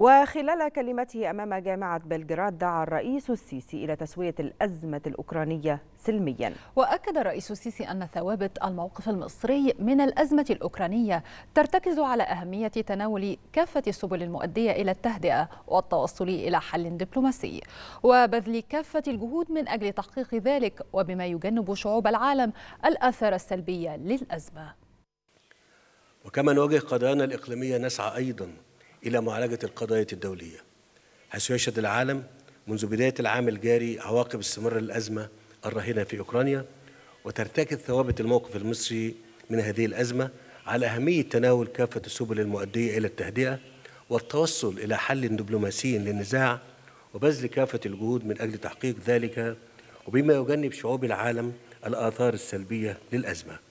وخلال كلمته أمام جامعة بلغراد دعا الرئيس السيسي إلى تسوية الأزمة الأوكرانية سلميا وأكد الرئيس السيسي أن ثوابت الموقف المصري من الأزمة الأوكرانية ترتكز على أهمية تناول كافة السبل المؤدية إلى التهدئة والتوصل إلى حل دبلوماسي وبذل كافة الجهود من أجل تحقيق ذلك وبما يجنب شعوب العالم الآثار السلبية للأزمة وكما نواجه قضايانا الإقليمية نسعى أيضاً إلى معالجة القضايا الدولية حيث يشهد العالم منذ بداية العام الجاري عواقب استمرار الأزمة الراهنة في أوكرانيا وترتكز ثوابت الموقف المصري من هذه الأزمة على أهمية تناول كافة السبل المؤدية إلى التهدئة والتوصل إلى حل دبلوماسي للنزاع وبذل كافة الجهود من أجل تحقيق ذلك وبما يجنب شعوب العالم الآثار السلبية للأزمة